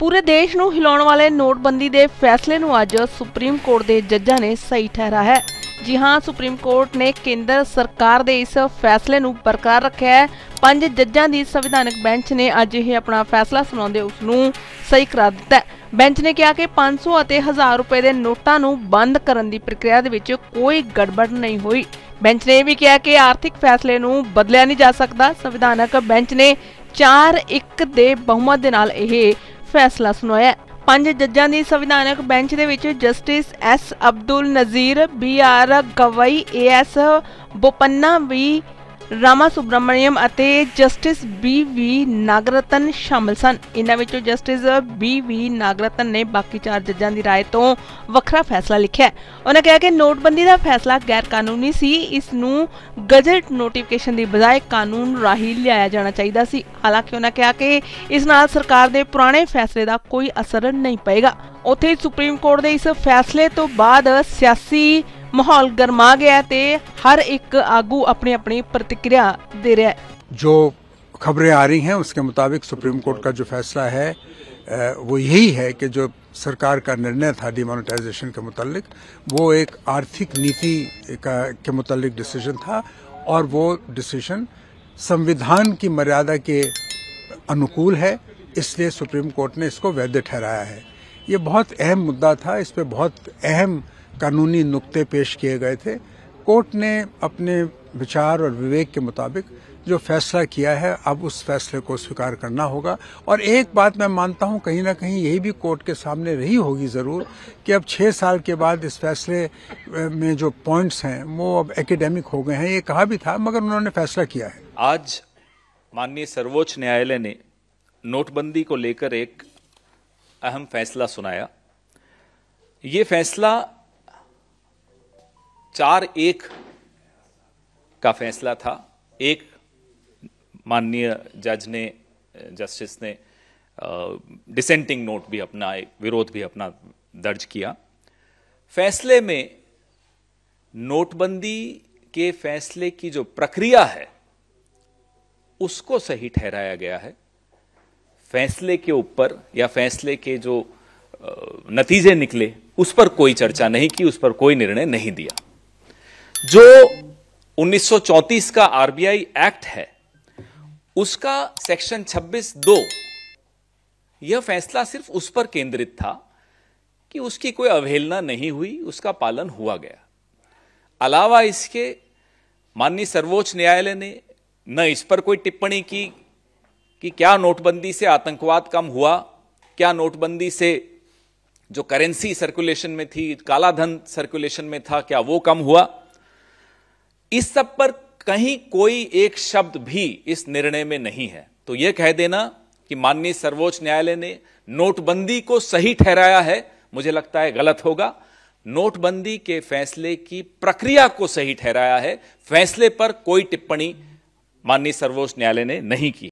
ਪੂਰੇ ਦੇਸ਼ ਨੂੰ ਹਿਲਾਉਣ ਵਾਲੇ ਨੋਟਬੰਦੀ ਦੇ ਫੈਸਲੇ ਨੂੰ ਅੱਜ ਸੁਪਰੀਮ ਕੋਰਟ ਦੇ ਜੱਜਾਂ ਨੇ ਸਹੀ ਠਹਿਰਾ ਹੈ ਜੀ ਹਾਂ ਸੁਪਰੀਮ ਕੋਰਟ ਨੇ ਕੇਂਦਰ ਸਰਕਾਰ ਦੇ ਇਸ ਫੈਸਲੇ ਨੂੰ ਬਰਕਰਾਰ ਰੱਖਿਆ ਹੈ ਪੰਜ ਜੱਜਾਂ ਦੀ ਸੰਵਿਧਾਨਕ ਬੈਂਚ ਨੇ ਅੱਜ ਇਹ ਆਪਣਾ ਫੈਸਲਾ ਸੁਣਾਉਂਦੇ ਉਸ ਨੂੰ ਸਹੀ ਕਰਾ ਦਿੱਤਾ ਬੈਂਚ ਨੇ ਕਿਹਾ ਕਿ 500 ਅਤੇ 1000 ਰੁਪਏ ਦੇ ਨੋਟਾਂ ਨੂੰ ਬੰਦ ਕਰਨ ਦੀ ਪ੍ਰਕਿਰਿਆ ਦੇ ਵਿੱਚ ਕੋਈ ਗੜਬੜ ਨਹੀਂ ਹੋਈ ਬੈਂਚ ਨੇ ਇਹ ਵੀ ਕਿਹਾ ਕਿ ਆਰਥਿਕ ਫੈਸਲੇ ਨੂੰ ਬਦਲਿਆ ਨਹੀਂ ਜਾ ਸਕਦਾ ਸੰਵਿਧਾਨਕ ਬੈਂਚ ਨੇ 4-1 ਦੇ ਬਹੁਮਤ ਦੇ ਨਾਲ ਇਹ ਫੈਸਲਾ ਸੁਣਾਇਆ ਪੰਜ ਜੱਜਾਂ ਦੀ ਸੰਵਿਧਾਨਕ ਬੈਂਚ ਦੇ ਵਿੱਚ justice S Abdul Nazeer B R Gavai S Bopanna V Rama Subramaniam ਅਤੇ ਜਸਟਿਸ ਬੀ ਵੀ ਨਾਗਰਤਨ ਸ਼ਾਮਲ ਸਨ ਇਹਨਾਂ ਵਿੱਚੋਂ ਜਸਟਿਸ ਬੀ ਵੀ ਨਾਗਰਤਨ ਨੇ ਬਾਕੀ ਚਾਰ ਜੱਜਾਂ ਦੀ رائے ਤੋਂ ਵੱਖਰਾ ਫੈਸਲਾ ਲਿਖਿਆ ਉਹਨਾਂ ਕਿਹਾ ਕਿ ਨੋਟਬੰਦੀ ਦਾ ਫੈਸਲਾ ਗੈਰ ਕਾਨੂੰਨੀ ਸੀ ਇਸ ਨੂੰ ਗਜ਼ਟ ਨੋਟੀਫਿਕੇਸ਼ਨ ਦੀ ਬਜਾਏ ਕਾਨੂੰਨ ਰਾਹੀਂ ਲਿਆਇਆ ਜਾਣਾ ਚਾਹੀਦਾ ਸੀ ਹਾਲਾਂਕਿ ਉਹਨਾਂ ਕਿਹਾ ਕਿ ਇਸ ਨਾਲ ਸਰਕਾਰ ਦੇ ਪੁਰਾਣੇ ਫੈਸਲੇ ਦਾ ਕੋਈ ਅਸਰ ਨਹੀਂ ਪਏਗਾ ਉੱਥੇ ਸੁਪਰੀਮ ਕੋਰਟ ਦੇ ਇਸ ਫੈਸਲੇ ਤੋਂ ਬਾਅਦ ਸਿਆਸੀ माहौल गर्मा गया ते हर एक आगू अपनी अपनी प्रतिक्रिया दे रहा है जो खबरें आ रही हैं उसके मुताबिक सुप्रीम कोर्ट का जो फैसला है वो यही है कि जो सरकार का निर्णय था डिमोनेटाइजेशन के मुतालिक वो एक आर्थिक नीति का के मुतालिक डिसीजन था और वो डिसीजन संविधान की मर्यादा के अनुकूल है इसलिए सुप्रीम कोर्ट ने इसको वैध ठहराया है ये बहुत अहम मुद्दा था इस पर बहुत अहम कानूनी नुक्ते पेश किए गए थे कोर्ट ने अपने विचार और विवेक के मुताबिक जो फैसला किया है अब उस फैसले को स्वीकार करना होगा और एक बात मैं मानता हूं कहीं ना कहीं यही भी कोर्ट के सामने रही होगी ज़रूर कि अब छः साल के बाद इस फैसले में जो पॉइंट्स हैं वो अब एकेडमिक हो गए हैं ये कहा भी था मगर उन्होंने फैसला किया है आज माननीय सर्वोच्च न्यायालय ने नोटबंदी को लेकर एक अहम फैसला सुनाया ये फैसला चार एक का फैसला था एक माननीय जज ने जस्टिस ने डिसेंटिंग नोट भी अपना एक विरोध भी अपना दर्ज किया फैसले में नोटबंदी के फैसले की जो प्रक्रिया है उसको सही ठहराया गया है फैसले के ऊपर या फैसले के जो नतीजे निकले उस पर कोई चर्चा नहीं की उस पर कोई निर्णय नहीं दिया जो 1934 का आरबीआई एक्ट है उसका सेक्शन 26 दो यह फैसला सिर्फ उस पर केंद्रित था कि उसकी कोई अवहेलना नहीं हुई उसका पालन हुआ गया अलावा इसके माननीय सर्वोच्च न्यायालय ने न इस पर कोई टिप्पणी की कि क्या नोटबंदी से आतंकवाद कम हुआ क्या नोटबंदी से जो करेंसी सर्कुलेशन में थी काला धन सर्कुलेशन में था क्या वो कम हुआ इस सब पर कहीं कोई एक शब्द भी इस निर्णय में नहीं है तो यह कह देना कि माननीय सर्वोच्च न्यायालय ने नोटबंदी को सही ठहराया है मुझे लगता है गलत होगा नोटबंदी के फैसले की प्रक्रिया को सही ठहराया है फैसले पर कोई टिप्पणी माननीय सर्वोच्च न्यायालय ने नहीं की